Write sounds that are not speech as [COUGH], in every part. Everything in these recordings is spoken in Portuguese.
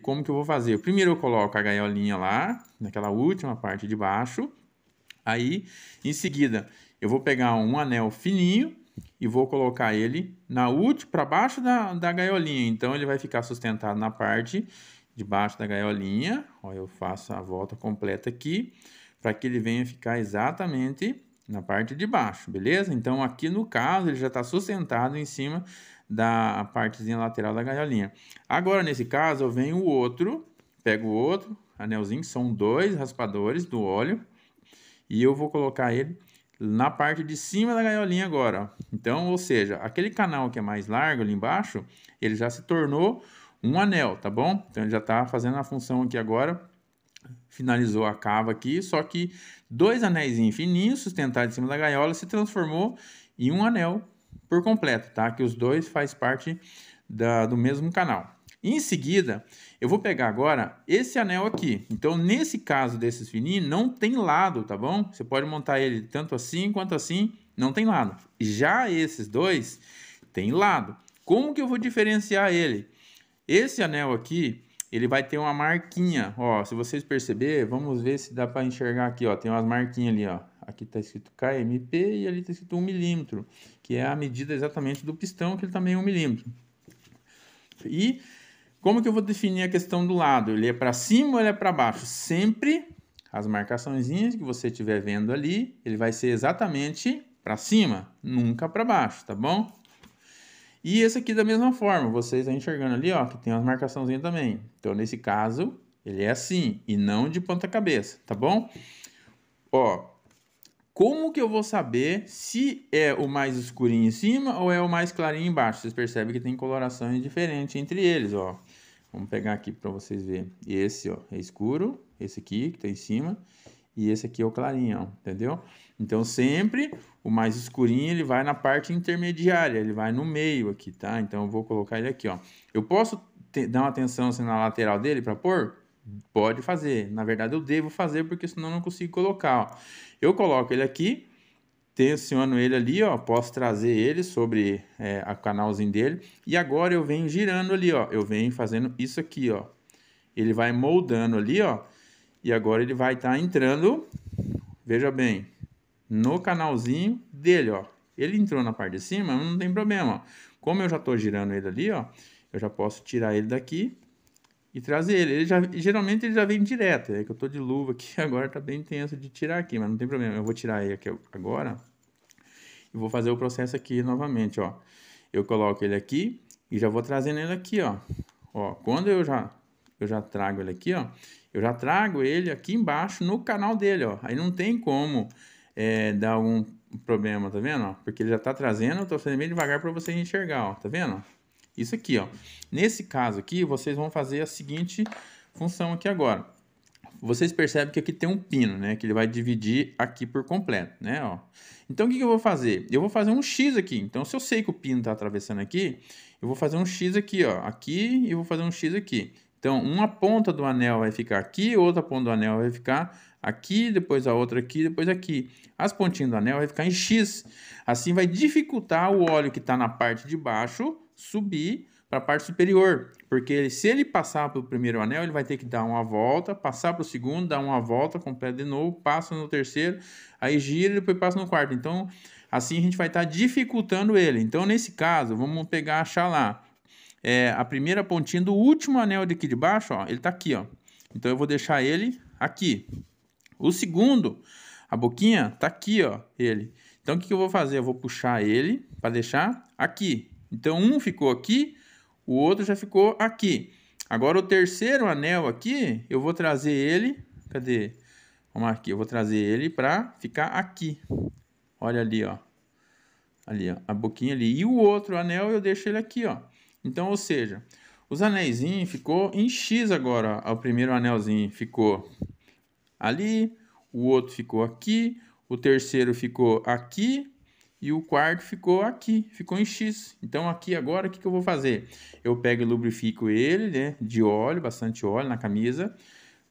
como que eu vou fazer? Primeiro eu coloco a gaiolinha lá, naquela última parte de baixo. Aí, em seguida, eu vou pegar um anel fininho e vou colocar ele na última para baixo da, da gaiolinha. Então, ele vai ficar sustentado na parte de baixo da gaiolinha. Ó, eu faço a volta completa aqui para que ele venha ficar exatamente na parte de baixo, beleza? Então, aqui no caso, ele já está sustentado em cima da partezinha lateral da gaiolinha. Agora, nesse caso, eu venho o outro, pego o outro anelzinho, são dois raspadores do óleo, e eu vou colocar ele na parte de cima da gaiolinha agora. Então, ou seja, aquele canal que é mais largo ali embaixo, ele já se tornou um anel, tá bom? Então, ele já está fazendo a função aqui agora, finalizou a cava aqui, só que dois anéis fininhos sustentados em cima da gaiola se transformou em um anel por completo, tá? Que os dois faz parte da, do mesmo canal. Em seguida, eu vou pegar agora esse anel aqui. Então, nesse caso desses fininhos, não tem lado, tá bom? Você pode montar ele tanto assim quanto assim, não tem lado. Já esses dois, tem lado. Como que eu vou diferenciar ele? Esse anel aqui, ele vai ter uma marquinha, ó. Se vocês perceber, vamos ver se dá para enxergar aqui, ó. Tem umas marquinhas ali, ó aqui está escrito KMP e ali está escrito 1 milímetro, que é a medida exatamente do pistão, que ele também é 1 milímetro. E como que eu vou definir a questão do lado? Ele é para cima ou ele é para baixo? Sempre as marcaçõezinhas que você estiver vendo ali, ele vai ser exatamente para cima, nunca para baixo, tá bom? E esse aqui da mesma forma, vocês estão tá enxergando ali, ó, que tem umas marcaçãozinhas também. Então, nesse caso, ele é assim, e não de ponta cabeça, tá bom? Ó, como que eu vou saber se é o mais escurinho em cima ou é o mais clarinho embaixo? Vocês percebem que tem coloração diferente entre eles, ó. Vamos pegar aqui para vocês verem. Esse, ó, é escuro. Esse aqui, que está em cima. E esse aqui é o clarinho, ó, entendeu? Então, sempre o mais escurinho, ele vai na parte intermediária. Ele vai no meio aqui, tá? Então, eu vou colocar ele aqui, ó. Eu posso dar uma atenção assim, na lateral dele para pôr? Pode fazer. Na verdade, eu devo fazer, porque senão eu não consigo colocar. Ó. Eu coloco ele aqui, tensiono ele ali, ó. Posso trazer ele sobre é, o canalzinho dele. E agora eu venho girando ali, ó. Eu venho fazendo isso aqui, ó. Ele vai moldando ali, ó. E agora ele vai estar tá entrando, veja bem, no canalzinho dele, ó. Ele entrou na parte de cima, não tem problema, ó. Como eu já estou girando ele ali, ó, eu já posso tirar ele daqui e trazer ele. ele já, geralmente ele já vem direto, é que eu tô de luva aqui [LAUGHS] agora, tá bem tenso de tirar aqui, mas não tem problema, eu vou tirar ele aqui agora e vou fazer o processo aqui novamente, ó. Eu coloco ele aqui e já vou trazendo ele aqui, ó. Ó, quando eu já, eu já trago ele aqui, ó, eu já trago ele aqui embaixo no canal dele, ó. Aí não tem como é, dar algum problema, tá vendo? Ó? Porque ele já tá trazendo, eu tô fazendo meio devagar para você enxergar, ó, tá vendo? Isso aqui, ó. Nesse caso aqui, vocês vão fazer a seguinte função aqui agora. Vocês percebem que aqui tem um pino, né? Que ele vai dividir aqui por completo, né? Ó. Então, o que, que eu vou fazer? Eu vou fazer um X aqui. Então, se eu sei que o pino está atravessando aqui, eu vou fazer um X aqui, ó. Aqui e vou fazer um X aqui. Então, uma ponta do anel vai ficar aqui, outra ponta do anel vai ficar aqui, depois a outra aqui, depois aqui. As pontinhas do anel vai ficar em X. Assim vai dificultar o óleo que está na parte de baixo subir para a parte superior, porque ele, se ele passar pelo primeiro anel, ele vai ter que dar uma volta, passar para o segundo, dar uma volta, completa de novo, passa no terceiro, aí gira e depois passa no quarto. Então, assim a gente vai estar tá dificultando ele. Então, nesse caso, vamos pegar, achar lá, é, a primeira pontinha do último anel daqui de baixo, ó, ele está aqui, ó. Então, eu vou deixar ele aqui. O segundo, a boquinha, está aqui, ó, ele. Então, o que, que eu vou fazer? Eu vou puxar ele para deixar aqui. Então, um ficou aqui, o outro já ficou aqui. Agora, o terceiro anel aqui, eu vou trazer ele... Cadê? Vamos aqui, eu vou trazer ele para ficar aqui. Olha ali, ó. Ali, ó, a boquinha ali. E o outro anel eu deixo ele aqui, ó. Então, ou seja, os anéisinhos ficou em X agora. Ó. O primeiro anelzinho ficou ali, o outro ficou aqui, o terceiro ficou aqui e o quarto ficou aqui, ficou em X. Então aqui agora o que, que eu vou fazer? Eu pego e lubrifico ele né, de óleo, bastante óleo na camisa,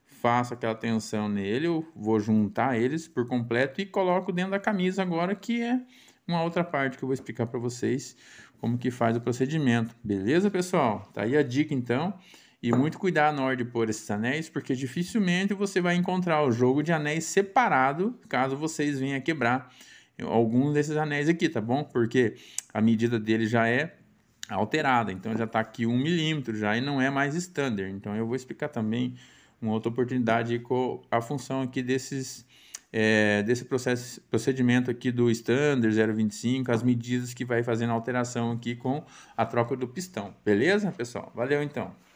faço aquela tensão nele, eu vou juntar eles por completo e coloco dentro da camisa agora que é uma outra parte que eu vou explicar para vocês como que faz o procedimento. Beleza, pessoal? Tá aí a dica então. E muito cuidado na hora de pôr esses anéis, porque dificilmente você vai encontrar o jogo de anéis separado, caso vocês venham a quebrar alguns desses anéis aqui, tá bom? Porque a medida dele já é alterada, então já está aqui 1 milímetro já e não é mais standard. Então eu vou explicar também uma outra oportunidade com a função aqui desses é, desse processo, procedimento aqui do standard 025, as medidas que vai fazendo alteração aqui com a troca do pistão. Beleza, pessoal? Valeu então!